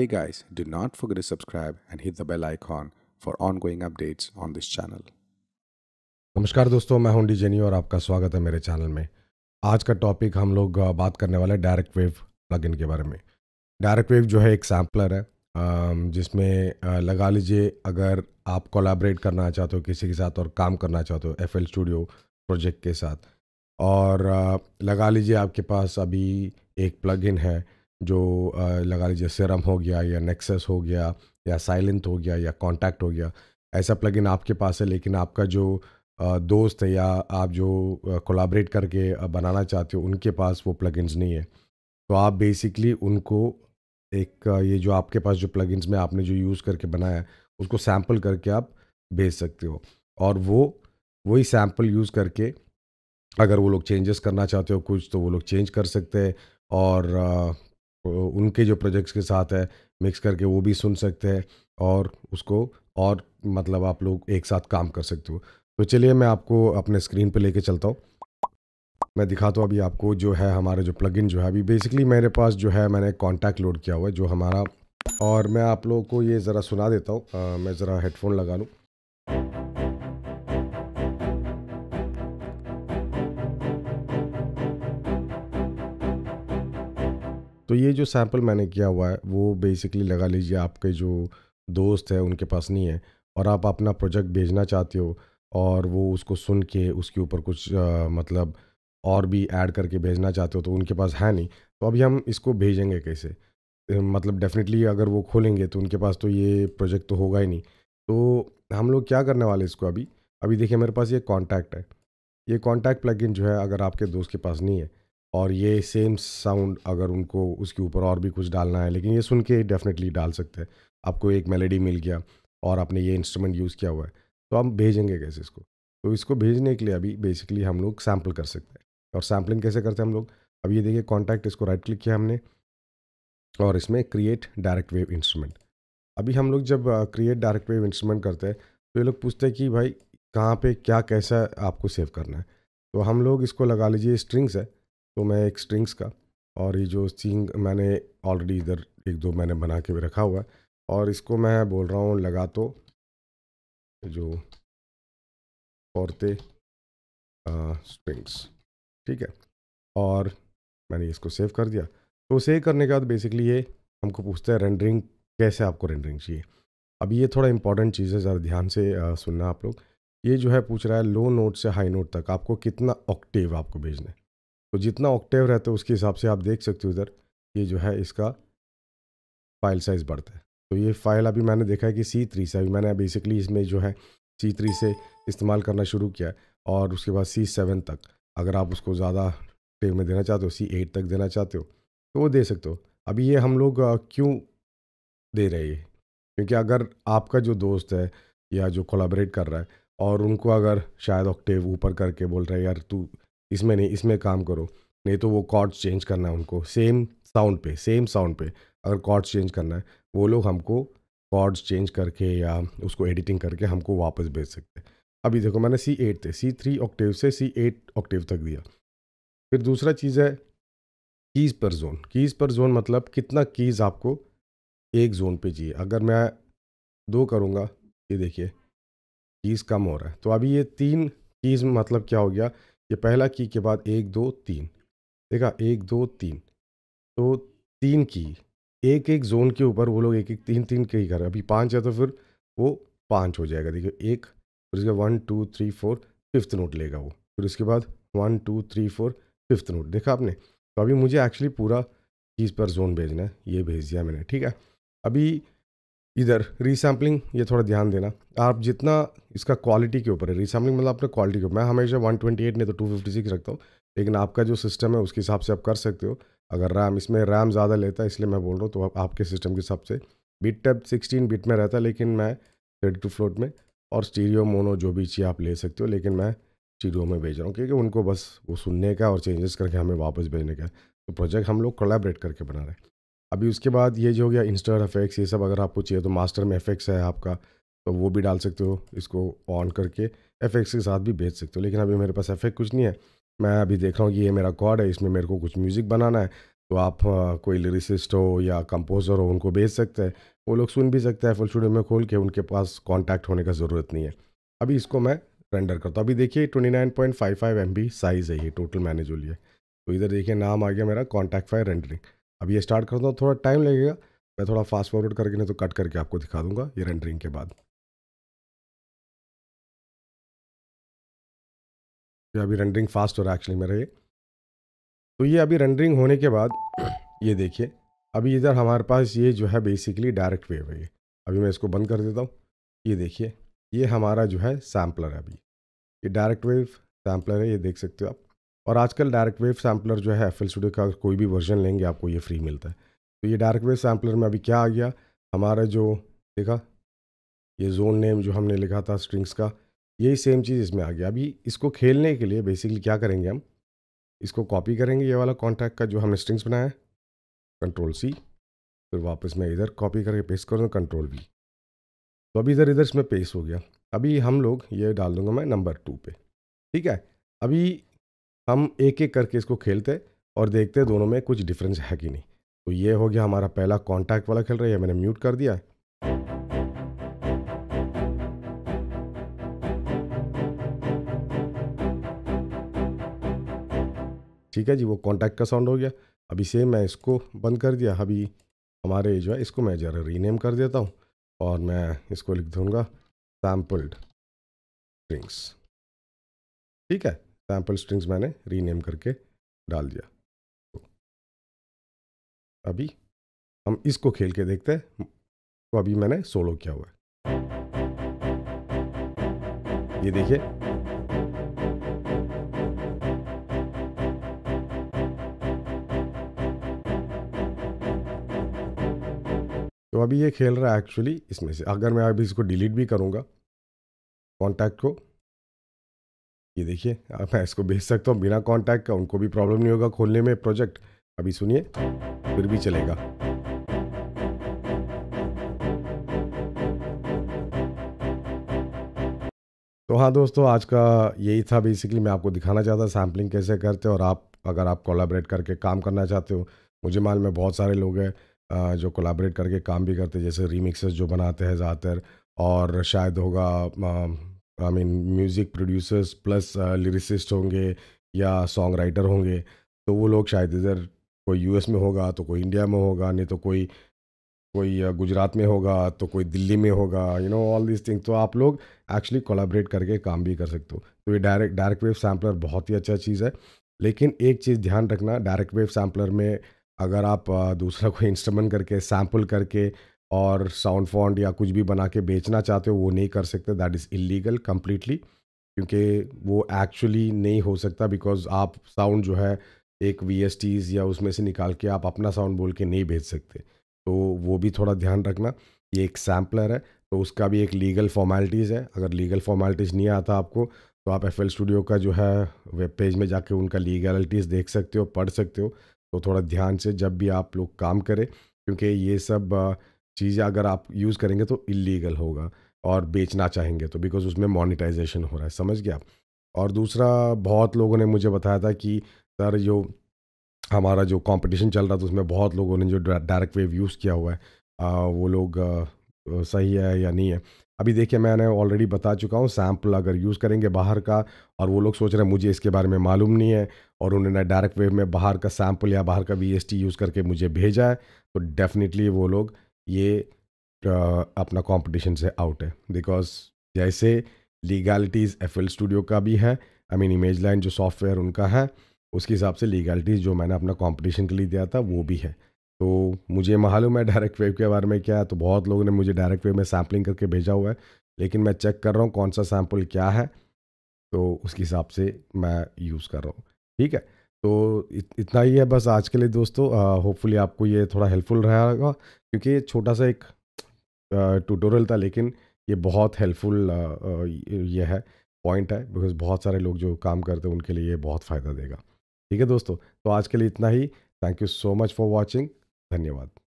Hey guys, do not forget to subscribe and hit the bell icon for ongoing updates on this channel. नमस्कार दोस्तों मैं हूं डीजेनी और आपका स्वागत है मेरे चैनल में आज का टॉपिक हम लोग बात करने वाले डायरेक्ट वेव प्लगइन के बारे में डायरेक्ट वेव जो है एक सैम्पलर है जिसमें लगा लीजिए अगर आप कोलाबरेट करना चाहते हो किसी के साथ और काम करना चाहते हो एफ स्टूडियो प्रोजेक्ट के साथ और लगा लीजिए आपके पास अभी एक प्लगइन है जो लगा लीजिए सिरम हो गया या नेक्सस हो गया या साइलेंट हो गया या कॉन्टैक्ट हो गया ऐसा प्लगइन आपके पास है लेकिन आपका जो दोस्त है या आप जो कोलाबरेट करके बनाना चाहते हो उनके पास वो प्लगइन्स नहीं है तो आप बेसिकली उनको एक ये जो आपके पास जो प्लगइन्स में आपने जो यूज़ करके बनाया उसको सैम्पल करके आप भेज सकते हो और वो वही सैम्पल यूज़ करके अगर वो लोग चेंजेस करना चाहते हो कुछ तो वो लोग चेंज कर सकते हैं और उनके जो प्रोजेक्ट्स के साथ है मिक्स करके वो भी सुन सकते हैं और उसको और मतलब आप लोग एक साथ काम कर सकते हो तो चलिए मैं आपको अपने स्क्रीन पे लेके चलता हूँ मैं दिखाता हूँ अभी आपको जो है हमारा जो प्लगइन जो है अभी बेसिकली मेरे पास जो है मैंने कॉन्टैक्ट लोड किया हुआ है जो हमारा और मैं आप लोगों को ये ज़रा सुना देता हूँ मैं ज़रा हेडफोन लगा लूँ तो ये जो सैम्पल मैंने किया हुआ है वो बेसिकली लगा लीजिए आपके जो दोस्त है उनके पास नहीं है और आप अपना प्रोजेक्ट भेजना चाहते हो और वो उसको सुन के उसके ऊपर कुछ आ, मतलब और भी ऐड करके भेजना चाहते हो तो उनके पास है नहीं तो अभी हम इसको भेजेंगे कैसे मतलब डेफिनेटली अगर वो खोलेंगे तो उनके पास तो ये प्रोजेक्ट तो होगा ही नहीं तो हम लोग क्या करने वाले इसको अभी अभी देखिए मेरे पास ये कॉन्टैक्ट है ये कॉन्टैक्ट प्लगइन जो है अगर आपके दोस्त के पास नहीं है और ये सेम साउंड अगर उनको उसके ऊपर और भी कुछ डालना है लेकिन ये सुन के डेफिनेटली डाल सकते हैं आपको एक मेलेडी मिल गया और आपने ये इंस्ट्रूमेंट यूज़ किया हुआ है तो हम भेजेंगे कैसे इसको तो इसको भेजने के लिए अभी बेसिकली हम लोग सैम्पल कर सकते हैं और सैम्पलिंग कैसे करते हैं हम लोग अब ये देखिए कॉन्टैक्ट इसको राइट क्लिक किया हमने और इसमें क्रिएट डायरेक्ट वेव इंस्ट्रूमेंट अभी हम लोग जब क्रिएट डायरेक्ट वेव इंस्ट्रूमेंट करते हैं तो ये लोग पूछते हैं कि भाई कहाँ पे क्या कैसा आपको सेव करना है तो हम लोग इसको लगा लीजिए स्ट्रिंग्स है तो मैं एक स्ट्रिंग्स का और ये जो स्ट्रिंग मैंने ऑलरेडी इधर एक दो मैंने बना के भी रखा हुआ है और इसको मैं बोल रहा हूँ लगा तो जो औरतें स्ट्रिंग्स ठीक है और मैंने इसको सेव कर दिया तो सेव करने के बाद बेसिकली ये हमको पूछता है रेंडरिंग कैसे आपको रेंडरिंग चाहिए अब ये थोड़ा इंपॉर्टेंट चीज़ है ज़रा ध्यान से आ, सुनना आप लोग ये जो है पूछ रहा है लो नोट से हाई नोट तक आपको कितना ऑक्टिव आपको भेजना है तो जितना ऑक्टेव रहता है उसके हिसाब से आप देख सकते हो इधर ये जो है इसका फाइल साइज़ बढ़ता है तो ये फाइल अभी मैंने देखा है कि सी थ्री से अभी मैंने बेसिकली इसमें जो है सी थ्री से इस्तेमाल करना शुरू किया है और उसके बाद सी सेवन तक अगर आप उसको ज़्यादा टेव में देना चाहते हो सी एट तक देना चाहते हो तो वो दे सकते हो अभी ये हम लोग क्यों दे रहे हैं क्योंकि अगर आपका जो दोस्त है या जो कोलाबरेट कर रहा है और उनको अगर शायद ऑक्टेव ऊपर करके बोल रहा है यार तू इसमें नहीं इसमें काम करो नहीं तो वो कॉर्ड्स चेंज करना है उनको सेम साउंड पे सेम साउंड पे अगर कॉर्ड्स चेंज करना है वो लोग हमको कॉर्ड्स चेंज करके या उसको एडिटिंग करके हमको वापस भेज सकते हैं अभी देखो मैंने सी एट थे सी थ्री ऑक्टेव से सी एट ऑक्टेव तक दिया फिर दूसरा चीज़ है कीज़ पर जोन कीज़ पर जोन मतलब कितना कीज़ आपको एक जोन पे चाहिए अगर मैं दो करूँगा ये देखिए कीज़ कम हो रहा है तो अभी ये तीन कीज़ मतलब क्या हो गया ये पहला की के बाद एक दो तीन देखा एक दो तीन तो तीन की एक एक जोन के ऊपर वो लोग एक एक तीन तीन के ही कर अभी पाँच है तो फिर वो पाँच हो जाएगा देखिए एक फिर उसके one two three four fifth note लेगा वो फिर उसके बाद one two three four fifth note देखा आपने तो अभी मुझे एक्चुअली पूरा चीज़ पर जोन भेजना है ये भेज दिया मैंने ठीक है अभी इधर रीसैम्पलिंग ये थोड़ा ध्यान देना आप जितना इसका क्वालिटी के ऊपर है रीसैम्पलिंग मतलब आपने क्वालिटी के ऊपर मैं हमेशा 128 नहीं तो 256 रखता हूँ लेकिन आपका जो सिस्टम है उसके हिसाब से आप कर सकते हो अगर रैम इसमें रैम ज़्यादा लेता है इसलिए मैं बोल रहा हूँ तो आप, आपके सिस्टम के हिसाब से बिट टैप सिक्सटीन बिट में रहता है लेकिन मैं थर्टी टू फ्लोट में और स्टीरियो मोनो जो भी चाहिए आप ले सकते हो लेकिन मैं स्टीरियो में भेज रहा हूँ क्योंकि उनको बस वो सुनने का और चेंजेस करके हमें वापस भेजने का तो प्रोजेक्ट हम लोग कोलेबरेट करके बना रहे हैं अभी उसके बाद ये जो हो गया इंस्टर एफेक्ट्स ये सब अगर आपको चाहिए तो मास्टर में एफेक्ट्स है आपका तो वो भी डाल सकते हो इसको ऑन करके एफेक्ट्स के साथ भी भेज सकते हो लेकिन अभी मेरे पास एफेक्ट कुछ नहीं है मैं अभी देख रहा हूँ कि ये मेरा कॉर्ड है इसमें मेरे को कुछ म्यूज़िक बनाना है तो आप कोई लिरिसिस्ट हो या कंपोज़र हो उनको भेज सकते हैं वो लोग सुन भी सकते हैं फुल स्टूडियो में खोल के उनके पास कॉन्टैक्ट होने का ज़रूरत नहीं है अभी इसको मैं रेंडर करता हूँ अभी देखिए twenty nine point five five MB size साइज़ है ये टोटल मैंने जो लिया तो इधर देखिए नाम आ गया मेरा कॉन्टैक्ट फाइव रेंडरिंग अब ये स्टार्ट करता हूँ थोड़ा टाइम लगेगा मैं थोड़ा फास्ट फॉरवर्ड करके नहीं तो कट करके आपको दिखा दूंगा ये रेंडरिंग के बाद अभी रेंडरिंग फास्ट हो रहा है एक्चुअली मेरा ये तो ये अभी रेंडरिंग होने के बाद ये देखिए अभी इधर हमारे पास ये जो है बेसिकली डायरेक्ट वेव है ये अभी मैं इसको बंद कर देता हूँ ये देखिए ये हमारा जो है सैम्पलर है अभी ये डायरेक्ट वेव सैम्पलर है ये देख सकते हो आप और आजकल डायरेक्ट वेव सैम्पलर जो है एफ स्टूडियो का कोई भी वर्जन लेंगे आपको ये फ्री मिलता है तो ये डायरेक्ट वेव सैम्पलर में अभी क्या आ गया हमारा जो देखा ये जोन नेम जो हमने लिखा था स्ट्रिंग्स का यही सेम चीज़ इसमें आ गया अभी इसको खेलने के लिए बेसिकली क्या करेंगे हम इसको कॉपी करेंगे ये वाला कॉन्टैक्ट का जो हमने स्ट्रिंग्स बनाया है कंट्रोल सी फिर वापस मैं इधर कॉपी करके पेस्ट कर दूँ कंट्रोल वी तो अभी इधर इधर इसमें पेस्ट हो गया अभी हम लोग ये डाल दूंगा मैं नंबर टू पे ठीक है अभी हम एक एक करके इसको खेलते और देखते दोनों में कुछ डिफरेंस है कि नहीं तो ये हो गया हमारा पहला कॉन्टैक्ट वाला खेल रहा है मैंने म्यूट कर दिया ठीक है जी वो कॉन्टैक्ट का साउंड हो गया अभी सेम मैं इसको बंद कर दिया अभी हमारे जो है इसको मैं ज़रा रीनेम कर देता हूँ और मैं इसको लिख दूँगा सैम्पल्ड ड्रिंक्स ठीक है सैम्पल स्ट्रिंग्स मैंने रीनेम करके डाल दिया तो अभी हम इसको खेल के देखते हैं तो अभी मैंने सोलो किया हुआ है ये देखिए तो अभी ये खेल रहा है एक्चुअली इसमें से अगर मैं अभी इसको डिलीट भी करूँगा कॉन्टैक्ट को ये देखिए अब मैं इसको भेज सकता हूँ बिना कांटेक्ट का उनको भी प्रॉब्लम नहीं होगा खोलने में प्रोजेक्ट अभी सुनिए फिर भी चलेगा तो हाँ दोस्तों आज का यही था बेसिकली मैं आपको दिखाना चाहता सैम्पलिंग कैसे करते और आप अगर आप कोलाबरेट करके काम करना चाहते हो मुझे मालूम है बहुत सारे लोग हैं जो कोलाबरेट करके काम भी करते हैं जैसे रीमिक्सेस जो बनाते हैं ज़्यादातर और शायद होगा I mean music producers plus lyricist होंगे या सॉन्ग राइटर होंगे तो वो लोग शायद इधर कोई यूएस में होगा तो कोई इंडिया में होगा नहीं तो कोई कोई uh, गुजरात में होगा तो कोई दिल्ली में होगा you know all this thing तो आप लोग एक्चुअली कोलाबरेट करके काम भी कर सकते हो तो ये डायरेक्ट डायरेक्ट वेव सैम्पलर बहुत ही अच्छा चीज़ है लेकिन एक चीज़ ध्यान रखना डायरेक्ट वेव सैम्पलर में अगर आप uh, दूसरा कोई इंस्ट्रूमेंट करके सैम्पल करके और साउंड फॉन्ड या कुछ भी बना के बेचना चाहते हो वो नहीं कर सकते दैट इज़ इलीगल कम्प्लीटली क्योंकि वो एक्चुअली नहीं हो सकता बिकॉज आप साउंड जो है एक वी एस टीज या उसमें से निकाल के आप अपना साउंड बोल के नहीं भेज सकते तो वो भी थोड़ा ध्यान रखना ये एक सैम्पलर है तो उसका भी एक लीगल फॉर्मेलिटीज़ है अगर लीगल फॉर्मेलिटीज़ नहीं आता आपको तो आप एफ स्टूडियो का जो है वेब पेज में जाके उनका लीगलिटीज़ देख सकते हो पढ़ सकते हो तो थोड़ा ध्यान से जब भी आप लोग काम करें क्योंकि ये सब आ, चीज़ अगर आप यूज़ करेंगे तो इलीगल होगा और बेचना चाहेंगे तो बिकॉज उसमें मोनिटाइजेशन हो रहा है समझ गया आप और दूसरा बहुत लोगों ने मुझे बताया था कि सर जो हमारा जो कंपटीशन चल रहा था उसमें बहुत लोगों ने जो डायरेक्ट वेव यूज़ किया हुआ है आ, वो लोग आ, सही है या नहीं है अभी देखिए मैंने ऑलरेडी बता चुका हूँ सैम्पल अगर यूज़ करेंगे बाहर का और वो लोग सोच रहे हैं मुझे इसके बारे में मालूम नहीं है और उन्होंने डायरेक्ट वेव में बाहर का सैम्पल या बाहर का वी यूज़ करके मुझे भेजा है तो डेफिनेटली वो लोग ये अपना कंपटीशन से आउट है बिकॉज जैसे लीगैलिटीज़ एफ स्टूडियो का भी है आई मीन इमेज लाइन जो सॉफ्टवेयर उनका है उसके हिसाब से लीगैलिटीज़ जो मैंने अपना कंपटीशन के लिए दिया था वो भी है तो मुझे मालूम है डायरेक्ट वेव के बारे में क्या है तो बहुत लोगों ने मुझे डायरेक्ट वेव में सैम्पलिंग करके भेजा हुआ है लेकिन मैं चेक कर रहा हूँ कौन सा सैम्पल क्या है तो उसके हिसाब से मैं यूज़ कर रहा हूँ ठीक है तो इतना ही है बस आज के लिए दोस्तों होपफुली आपको ये थोड़ा हेल्पफुल रहेगा क्योंकि ये छोटा सा एक ट्यूटोरियल था लेकिन ये बहुत हेल्पफुल ये है पॉइंट है बिकॉज बहुत सारे लोग जो काम करते हैं उनके लिए ये बहुत फ़ायदा देगा ठीक है दोस्तों तो आज के लिए इतना ही thank you so much for watching धन्यवाद